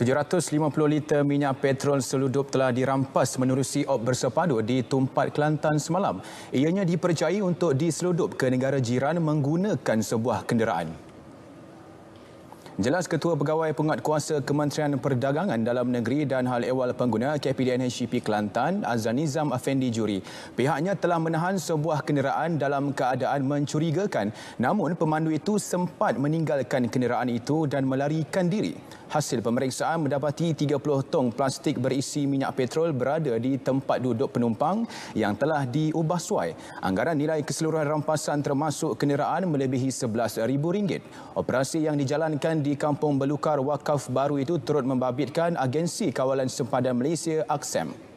750 liter minyak petrol seludup telah dirampas menerusi op bersepadu di Tumpat Kelantan semalam. Ianya dipercayai untuk diseludup ke negara jiran menggunakan sebuah kenderaan. Jelas Ketua Pegawai Penguat Kuasa Kementerian Perdagangan Dalam Negeri dan Hal Ehwal Pengguna KPDN HCP Kelantan Azan Nizam Afendi Juri. Pihaknya telah menahan sebuah kenderaan dalam keadaan mencurigakan namun pemandu itu sempat meninggalkan kenderaan itu dan melarikan diri. Hasil pemeriksaan mendapati 30 tong plastik berisi minyak petrol berada di tempat duduk penumpang yang telah diubah suai. Anggaran nilai keseluruhan rampasan termasuk kenderaan melebihi RM11,000. Operasi yang dijalankan di di Kampung Belukar Wakaf baru itu turut membabitkan agensi kawalan sempadan Malaysia Aksem.